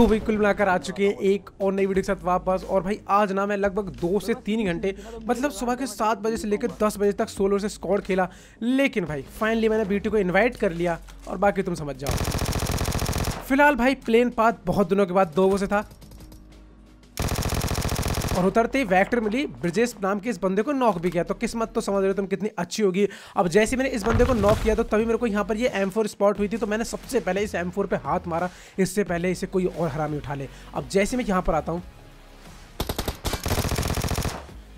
तो बिल्कुल कुल मिलाकर आ चुके हैं एक और नई वीडियो के साथ वापस और भाई आज ना मैं लगभग दो से तीन घंटे मतलब सुबह के सात बजे से लेकर दस बजे तक सोलो से स्कॉड खेला लेकिन भाई फाइनली मैंने बीटी को इन्वाइट कर लिया और बाकी तुम समझ जाओ फिलहाल भाई प्लेन पाथ बहुत दिनों के बाद दो बजे था और उतरते ही वैक्टर मिली ब्रिजेश नाम के इस बंदे को नॉक भी किया तो किस्मत तो समझ रहे हो तुम कितनी अच्छी होगी अब जैसे मैंने इस बंदे को नॉक किया तो तभी मेरे को यहाँ पर ये एम फोर स्पॉट हुई थी तो मैंने सबसे पहले इस एम फोर पर हाथ मारा इससे पहले इसे कोई और हरामी उठा ले अब जैसे मैं यहाँ पर आता हूँ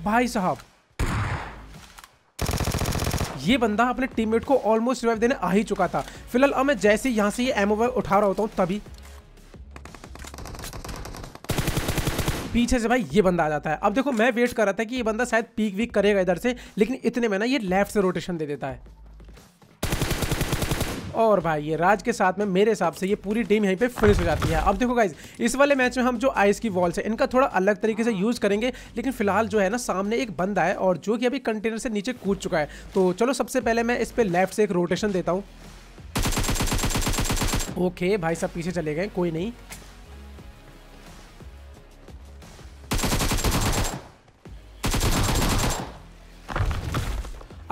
भाई साहब ये बंदा अपने टीममेट को ऑलमोस्ट रिवाइव देने आ ही चुका था फिलहाल अब मैं जैसे यहाँ से ये एमओ उठा रहा होता हूँ तभी पीछे से भाई ये बंदा आ जाता है अब देखो मैं वेट कर रहा था कि ये बंदा शायद पीक वीक करेगा इधर से लेकिन इतने में ना ये लेफ्ट से रोटेशन दे देता है और भाई ये राज के साथ में मेरे हिसाब से ये पूरी टीम यहीं पे फिनिश हो जाती है अब देखो गाइज इस वाले मैच में हम जो आइस की वॉल्स है इनका थोड़ा अलग तरीके से यूज़ करेंगे लेकिन फिलहाल जो है ना सामने एक बंदा है और जो कि अभी कंटेनर से नीचे कूद चुका है तो चलो सबसे पहले मैं इस पर लेफ्ट से एक रोटेशन देता हूँ ओके भाई सब पीछे चले गए कोई नहीं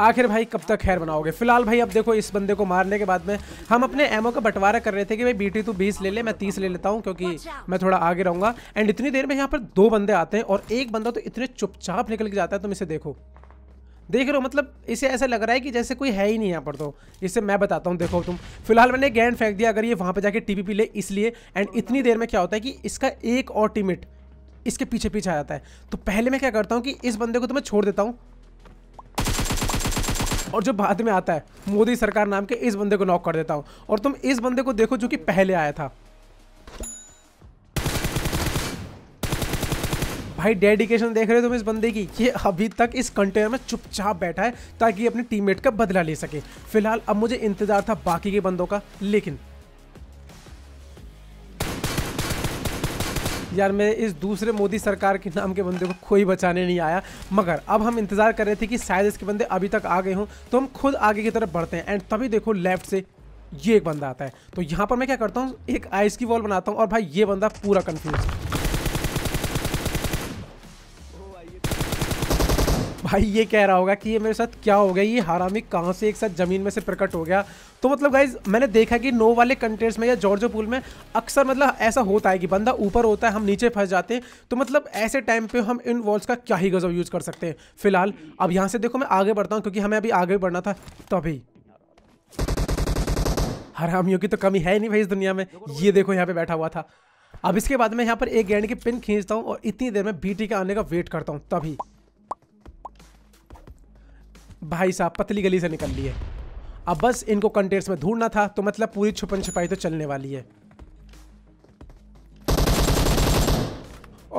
आखिर भाई कब तक खैर बनाओगे फिलहाल भाई अब देखो इस बंदे को मारने के बाद में हम अपने एमओ का बंटवारा कर रहे थे कि भाई बीटी तू बीस ले ले मैं तीस ले लेता हूँ क्योंकि मैं थोड़ा आगे रहूँगा एंड इतनी देर में यहाँ पर दो बंदे आते हैं और एक बंदा तो इतने चुपचाप निकल के जाता है तुम इसे देखो देख रहे हो मतलब इसे ऐसा लग रहा है कि जैसे कोई है ही नहीं यहाँ पर तो इसे मैं बताता हूँ देखो तुम फिलहाल मैंने गैंड फेंक दिया अगर ये वहाँ पर जाके वी पी ले इसलिए एंड इतनी देर में क्या होता है कि इसका एक और टीमिट इसके पीछे पीछे आ जाता है तो पहले मैं क्या करता हूँ कि इस बंदे को तो मैं छोड़ देता हूँ और जो बाद में आता है मोदी सरकार नाम के इस बंदे को नॉक कर देता हूँ और तुम इस बंदे को देखो जो कि पहले आया था भाई डेडिकेशन देख रहे हो तुम इस बंदे की ये अभी तक इस कंटेनर में चुपचाप बैठा है ताकि अपने टीममेट का बदला ले सके फिलहाल अब मुझे इंतजार था बाकी के बंदों का लेकिन यार मैं इस दूसरे मोदी सरकार के नाम के बंदे को कोई बचाने नहीं आया मगर अब हम इंतज़ार कर रहे थे कि शायद इसके बंदे अभी तक आ गए हों तो हम खुद आगे की तरफ बढ़ते हैं एंड तभी देखो लेफ्ट से ये एक बंदा आता है तो यहाँ पर मैं क्या करता हूँ एक आइस की वॉल बनाता हूँ और भाई ये बंदा पूरा कन्फ्यूज़ है भाई ये कह रहा होगा कि ये मेरे साथ क्या हो गया ये हरामी कहाँ से एक साथ ज़मीन में से प्रकट हो गया तो मतलब गाइज मैंने देखा कि नो वाले कंटेंट्स में या जॉर्जो पूल में अक्सर मतलब ऐसा होता है कि बंदा ऊपर होता है हम नीचे फंस जाते हैं तो मतलब ऐसे टाइम पे हम इन वॉल्स का क्या ही गजब यूज़ कर सकते हैं फिलहाल अब यहाँ से देखो मैं आगे बढ़ता हूँ क्योंकि हमें अभी आगे बढ़ना था तभी हरामियों की तो कमी है नहीं भाई इस दुनिया में ये देखो यहाँ पे बैठा हुआ था अब इसके बाद मैं यहाँ पर एक गेंड की पिन खींचता हूँ और इतनी देर में बीटी के आने का वेट करता हूँ तभी भाई साहब पतली गली से निकल लिए अब बस इनको कंटेंट्स में ढूंढना था तो मतलब पूरी छुपन छुपाई तो चलने वाली है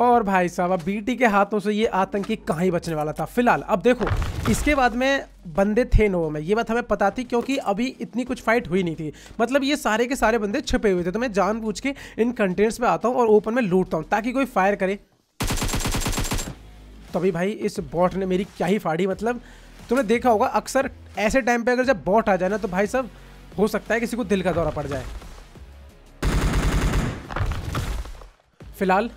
और भाई साहब अब बीटी के हाथों से ये आतंकी कहाँ ही बचने वाला था फिलहाल अब देखो इसके बाद में बंदे थे नो में ये बात हमें पता थी क्योंकि अभी इतनी कुछ फाइट हुई नहीं थी मतलब ये सारे के सारे बंदे छिपे हुए थे तो मैं जानबूझ के इन कंटेंट्स में आता हूँ और ओपन में लूटता हूँ ताकि कोई फायर करे तो भाई इस बॉट ने मेरी क्या ही फाड़ी मतलब तुमने देखा होगा अक्सर ऐसे टाइम पे अगर जब बॉट आ जाए ना तो भाई साहब हो सकता है किसी को दिल का दौरा पड़ जाए फिलहाल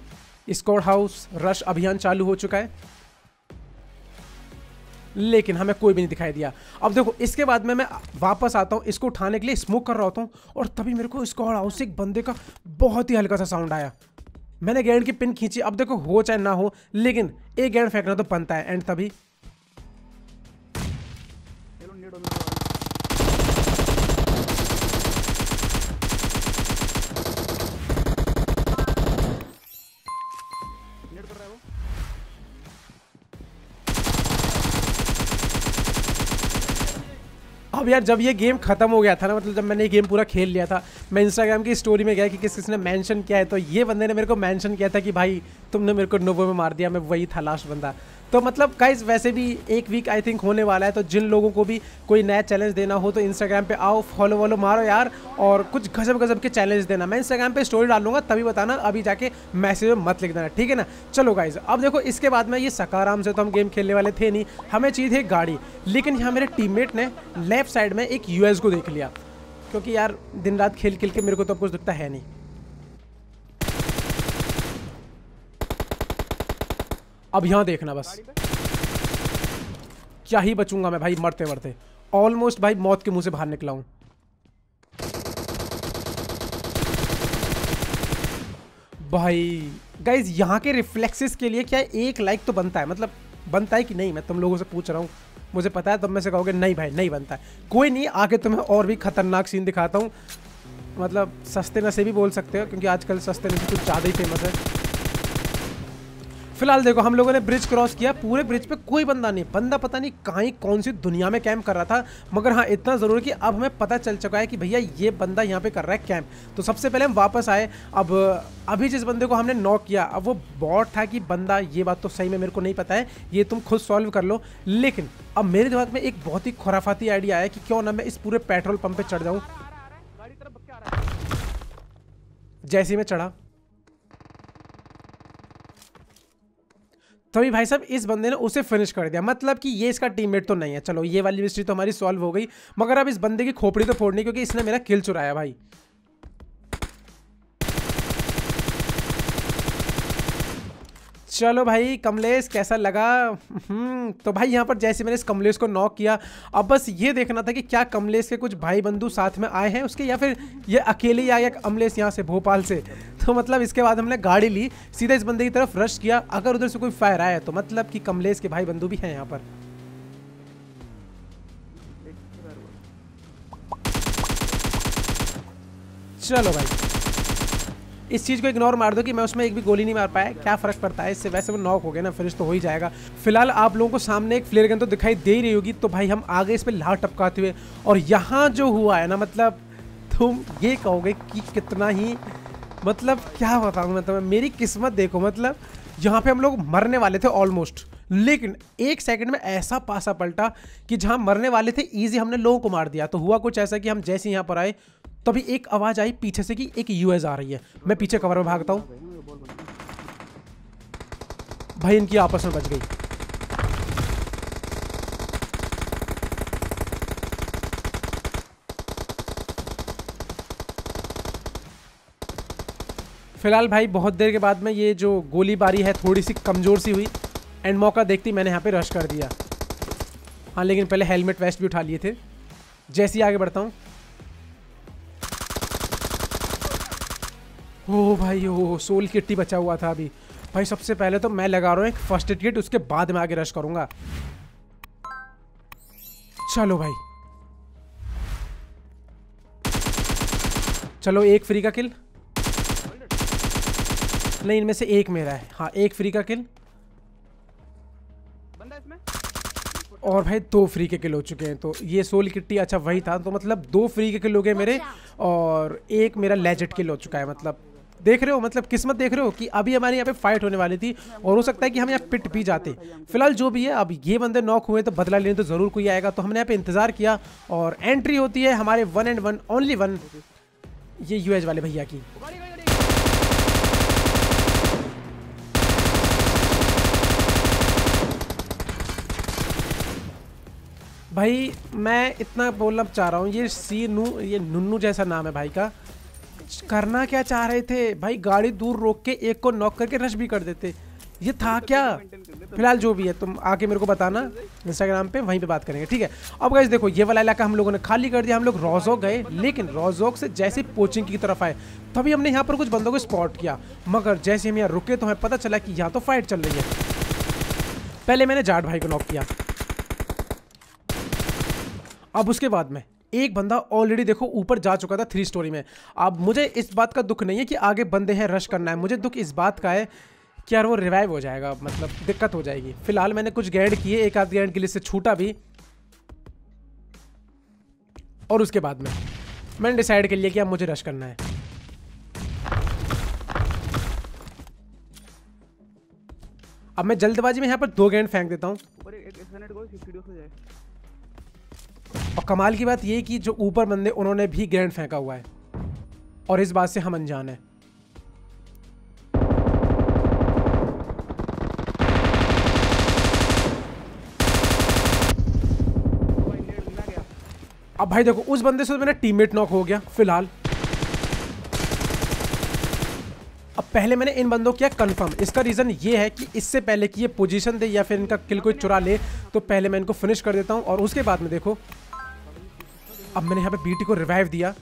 स्कोर हाउस रश अभियान चालू हो चुका है लेकिन हमें कोई भी नहीं दिखाई दिया अब देखो इसके बाद में मैं वापस आता हूँ इसको उठाने के लिए स्मोक कर रहा होता हूँ और तभी मेरे को स्कॉड हाउस एक बंदे का बहुत ही हल्का सा साउंड आया मैंने गैंड की पिन खींची अब देखो हो चाहे ना हो लेकिन एक गैंड फेंकना तो बनता है एंड तभी अब यार जब ये गेम खत्म हो गया था ना मतलब जब मैंने ये गेम पूरा खेल लिया था मैं इंस्टाग्राम की स्टोरी में गया कि किस किसने मैंशन किया है तो ये बंदे ने मेरे को मैंशन किया था कि भाई तुमने मेरे को नोबो में मार दिया मैं वही था लास्ट बंदा तो मतलब गाइज वैसे भी एक वीक आई थिंक होने वाला है तो जिन लोगों को भी कोई नया चैलेंज देना हो तो इंस्टाग्राम पे आओ फॉलो वॉलो मारो यार और कुछ गजब गजब के चैलेंज देना मैं इंस्टाग्राम पे स्टोरी डालूंगा तभी बताना अभी जाके मैसेज में मत लिख देना ठीक है ना चलो गाइज अब देखो इसके बाद में ये सकाराम से तो हम गेम खेलने वाले थे नहीं हमें चाहिए थी गाड़ी लेकिन यहाँ मेरे टीम ने लेफ्ट साइड में एक यूएस को देख लिया क्योंकि यार दिन रात खेल खेल के मेरे को तो अब कुछ दिखता है नहीं अब यहाँ देखना बस क्या ही बचूंगा मैं भाई मरते मरते ऑलमोस्ट भाई मौत के मुंह से बाहर निकला हूं भाई गाइज यहाँ के रिफ्लेक्सेस के लिए क्या एक लाइक तो बनता है मतलब बनता है कि नहीं मैं तुम लोगों से पूछ रहा हूँ मुझे पता है तुम में से कहोगे नहीं भाई नहीं बनता है कोई नहीं आगे तुम्हें और भी खतरनाक सीन दिखाता हूँ मतलब सस्ते नशे भी बोल सकते हो क्योंकि आजकल सस्ते नशे कुछ ज़्यादा ही फेमस है फिलहाल देखो हम लोगों ने ब्रिज क्रॉस किया पूरे ब्रिज पे कोई बंदा नहीं बंदा पता नहीं कहीं कौन सी दुनिया में कैंप कर रहा था मगर हाँ इतना ज़रूर कि अब हमें पता चल चुका है कि भैया ये बंदा यहाँ पे कर रहा है कैंप तो सबसे पहले हम वापस आए अब अभी जिस बंदे को हमने नॉक किया अब वो बॉट था कि बंदा ये बात तो सही में मेरे को नहीं पता है ये तुम खुद सॉल्व कर लो लेकिन अब मेरे दिमाग में एक बहुत ही खुराफाती आइडिया आया कि क्यों ना मैं इस पूरे पेट्रोल पंप पर चढ़ जाऊँ जैसे मैं चढ़ा तो अभी भाई साहब इस बंदे ने उसे फिनिश कर दिया मतलब कि ये इसका टीममेट तो नहीं है चलो ये वाली मिस्ट्री तो हमारी सॉल्व हो गई मगर अब इस बंदे की खोपड़ी तो फोड़नी क्योंकि इसने मेरा किल चुराया भाई चलो भाई कमलेश कैसा लगा हम्म, तो भाई यहाँ पर जैसे मैंने इस कमलेश को नॉक किया अब बस ये देखना था कि क्या कमलेश के कुछ भाई बंधु साथ में आए हैं उसके या फिर ये अकेले ही आया कमलेश यहाँ से भोपाल से तो मतलब इसके बाद हमने गाड़ी ली सीधा इस बंदे की तरफ रश किया अगर उधर से कोई फायर आया तो मतलब कि कमलेश के भाई बंधु भी हैं यहाँ पर चलो भाई इस चीज़ को इग्नोर मार दो कि मैं उसमें एक भी गोली नहीं मार पाया क्या फ़र्क पड़ता है इससे वैसे वो नॉक हो गया ना फिनिश तो हो ही जाएगा फिलहाल आप लोगों को सामने एक फ्लेयर गन तो दिखाई दे रही होगी तो भाई हम आगे इस पर लाट टपकाते हुए और यहाँ जो हुआ है ना मतलब तुम ये कहोगे कि कितना ही मतलब क्या बताऊँ मतलब मेरी किस्मत देखो मतलब यहाँ पे हम लोग मरने वाले थे ऑलमोस्ट लेकिन एक सेकंड में ऐसा पासा पलटा कि जहां मरने वाले थे इजी हमने लोगों को मार दिया तो हुआ कुछ ऐसा कि हम जैसे यहां पर आए तभी तो एक आवाज़ आई पीछे से कि एक यूएस आ रही है मैं पीछे कवर में भागता हूं भाई इनकी आपस में बच गई फिलहाल भाई बहुत देर के बाद में ये जो गोलीबारी है थोड़ी सी कमज़ोर सी हुई एंड मौका देखते ही मैंने यहाँ पे रश कर दिया हाँ लेकिन पहले हेलमेट वेस्ट भी उठा लिए थे जैसे ही आगे बढ़ता हूँ ओ भाई ओह सोल किट्टी बचा हुआ था अभी भाई सबसे पहले तो मैं लगा रहा हूँ एक फर्स्ट एड किट उसके बाद मैं आगे रश करूँगा चलो भाई चलो एक फ्री का किल नहीं इनमें से एक मेरा है हाँ एक फ्री का किल और भाई दो फ्री के किल हो चुके हैं तो ये सोल किट्टी अच्छा वही था तो मतलब दो फ्री के किल हो गए मेरे अच्छा। और एक मेरा लेजेट किल हो चुका है मतलब देख रहे हो मतलब किस्मत देख रहे हो कि अभी हमारे यहाँ पे फाइट होने वाली थी और हो सकता है कि हम यहाँ पिट भी जाते फिलहाल जो भी है अब ये बंदे नॉक हुए तो बदला लेने तो ज़रूर कोई आएगा तो हमने यहाँ पे इंतज़ार किया और एंट्री होती है हमारे one and one only one ये यूएच वाले भैया की भाई मैं इतना बोलना चाह रहा हूँ ये सी नू ये नुन्नू जैसा नाम है भाई का करना क्या चाह रहे थे भाई गाड़ी दूर रोक के एक को नॉक करके रश भी कर देते ये था तो क्या फिलहाल जो भी है तुम आके मेरे को बताना इंस्टाग्राम पे वहीं पे बात करेंगे ठीक है अब गाइज देखो ये वाला इलाका हम लोगों ने खाली कर दिया हम लोग रोजोक गए लेकिन रोजोक से जैसे पोचिंग की तरफ आए तभी हमने यहाँ पर कुछ बंदों को स्पॉट किया मगर जैसे हम यहाँ रुके तो हमें पता चला कि यहाँ तो फाइट चल रही है पहले मैंने जाट भाई को नॉक किया अब उसके बाद में एक बंदा ऑलरेडी देखो ऊपर जा चुका था थ्री स्टोरी में अब मुझे इस बात का दुख नहीं है कि आगे बंदे हैं रश करना है मुझे दुख इस बात का है कि यार वो रिवाइव हो जाएगा मतलब दिक्कत हो जाएगी फिलहाल मैंने कुछ गैंड किए एक आध गैंड के लिए से छूटा भी और उसके बाद में मैंने डिसाइड कर लिया कि अब मुझे रश करना है अब मैं जल्दबाजी में यहाँ पर दो गेंद फेंक देता हूँ और कमाल की बात ये कि जो ऊपर बंदे उन्होंने भी ग्रैंड फेंका हुआ है और इस बात से हम अनजान हैं अब भाई देखो उस बंदे से तो मेरा टीममेट नॉक हो गया फिलहाल अब पहले मैंने इन बंदों किया कंफर्म इसका रीज़न ये है कि इससे पहले कि ये पोजीशन दे या फिर इनका किल कोई चुरा ले तो पहले मैं इनको फिनिश कर देता हूँ और उसके बाद में देखो अब मैंने यहाँ पे बीटी को रिवाइव दिया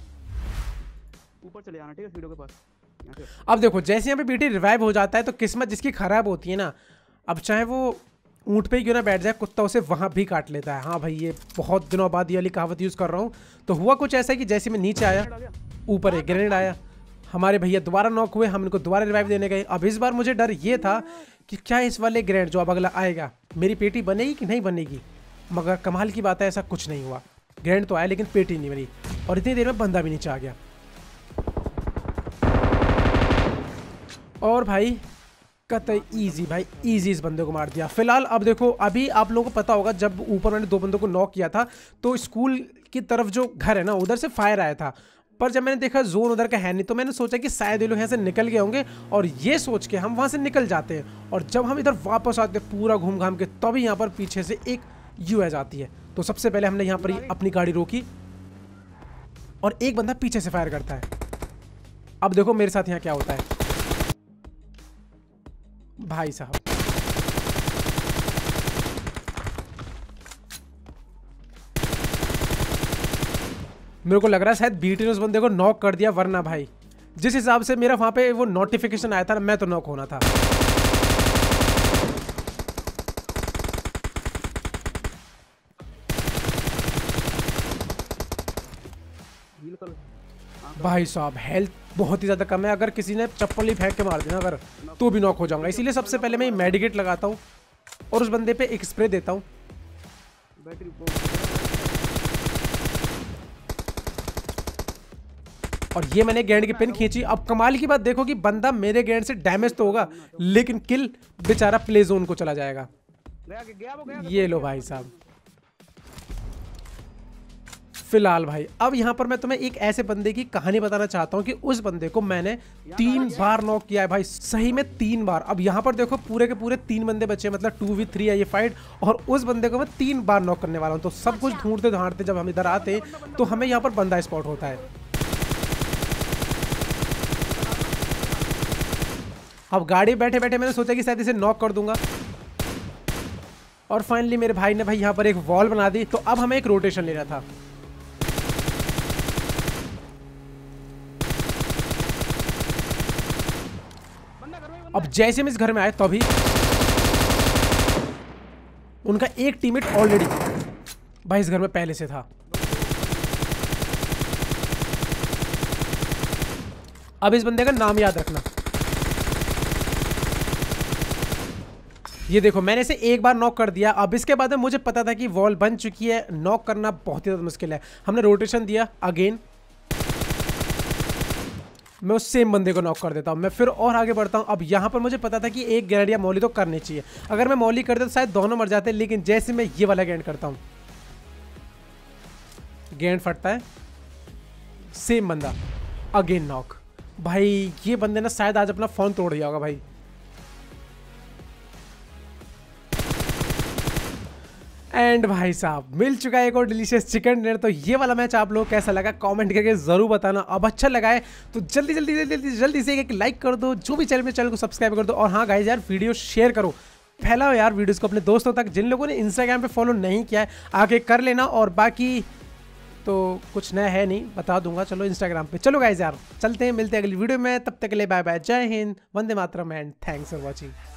ऊपर चले जाना ठीक है के पास अब देखो जैसे यहाँ पे बीटी रिवाइव हो जाता है तो किस्मत जिसकी खराब होती है ना अब चाहे वो ऊँट पे ही क्यों ना बैठ जाए कुत्ता उसे वहाँ भी काट लेता है हाँ भाई ये बहुत दिनों बाद ये वाली कहावत यूज़ कर रहा हूँ तो हुआ कुछ ऐसा कि जैसे मैं नीचे आया ऊपर एक ग्रेनेड आया हमारे भैया दोबारा नॉक हुए हम इनको दोबारा रिवाइव देने गए अब इस बार मुझे डर ये था कि क्या इस वाले ग्रेनेड जो अब अगला आएगा मेरी पेटी बनेगी कि नहीं बनेगी मगर कमाल की बात है ऐसा कुछ नहीं हुआ ग्रैंड तो आया लेकिन पेटी नहीं बनी और इतनी देर में बंदा भी नीचे आ गया और भाई कतई ईजी भाई ईजी इस बंदे को मार दिया फिलहाल अब देखो अभी आप लोगों को पता होगा जब ऊपर मैंने दो बंदों को नॉक किया था तो स्कूल की तरफ जो घर है ना उधर से फायर आया था पर जब मैंने देखा जोन उधर का है नहीं तो मैंने सोचा कि शायद ये लोग यहाँ से निकल गए होंगे और ये सोच के हम वहाँ से निकल जाते हैं और जब हम इधर वापस आते पूरा घूम घाम के तभी तो यहाँ पर पीछे से एक यू जाती है तो सबसे पहले हमने यहाँ पर अपनी गाड़ी रोकी और एक बंदा पीछे से फायर करता है अब देखो मेरे साथ यहाँ क्या होता है भाई साहब मेरे को लग रहा है शायद बीटी ने उस बंदे को नॉक कर दिया वरना भाई जिस हिसाब से मेरा वहाँ पे वो नोटिफिकेशन आया था ना मैं तो नॉक होना था भाई साहब हेल्थ बहुत ही ज़्यादा कम है अगर किसी ने चप्पल ही फेंक के मार देना अगर तो भी नॉक हो जाऊंगा इसीलिए सबसे पहले मैं मेडिकेट लगाता हूँ और उस बंदे पे एक स्प्रे देता हूँ और ये मैंने गेंद की पिन खींची अब कमाल की बात देखो कि बंदा मेरे गेंद से डैमेज तो होगा लेकिन किल बेचारा प्ले जोन को चला जाएगा ये तो लो भाई साहब फिलहाल भाई अब यहाँ पर मैं तुम्हें एक ऐसे बंदे की कहानी बताना चाहता हूँ कि उस बंदे को मैंने तीन बार नॉक किया है भाई सही में तीन बार अब यहाँ पर देखो पूरे के पूरे तीन बंदे बचे मतलब टू वी थ्री है ये फाइट और उस बंदे को मैं तीन बार नॉक करने वाला हूँ तो सब कुछ ढूंढते ढांढते जब हम इधर आते तो हमें यहाँ पर बंदा स्पॉट होता है अब गाड़ी बैठे बैठे मैंने सोचा कि शायद इसे नॉक कर दूंगा और फाइनली मेरे भाई ने भाई यहाँ पर एक वॉल बना दी तो अब हमें एक रोटेशन लेना था अब जैसे हम इस घर में आए तभी उनका एक टीममेट ऑलरेडी भाई इस घर में पहले से था अब इस बंदे का नाम याद रखना ये देखो मैंने इसे एक बार नॉक कर दिया अब इसके बाद में मुझे पता था कि वॉल बन चुकी है नॉक करना बहुत ही ज़्यादा मुश्किल है हमने रोटेशन दिया अगेन मैं उस सेम बंदे को नॉक कर देता हूँ मैं फिर और आगे बढ़ता हूँ अब यहाँ पर मुझे पता था कि एक ग्रेनेड या मौली तो करनी चाहिए अगर मैं मौली करता तो शायद दोनों मर जाते लेकिन जैसे मैं ये वाला गेंड करता हूँ गेंड फटता है सेम बंदा अगेन नॉक भाई ये बंदे ने शायद आज अपना फ़ोन तोड़ दिया होगा भाई एंड भाई साहब मिल चुका है एक और डिलीशियस चिकन डिनर तो ये वाला मैच आप लोग कैसा लगा कमेंट करके जरूर बताना अब अच्छा लगा है तो जल्दी जल्दी जल्दी जल्दी जल्दी से एक लाइक कर दो जो भी चैनल में चैनल को सब्सक्राइब कर दो और हाँ गाइज यार वीडियो शेयर करो फैलाओ यार वीडियोस को अपने दोस्तों तक जिन लोगों ने इंस्टाग्राम पर फॉलो नहीं किया है आके कर लेना और बाकी तो कुछ नया है नहीं बता दूंगा चलो इंस्टाग्राम पर चलो गाइज यार चलते हैं मिलते हैं अगली वीडियो में तब तक के लिए बाय बाय जय हिंद वंदे मातरम एंड थैंक्स फॉर वॉचिंग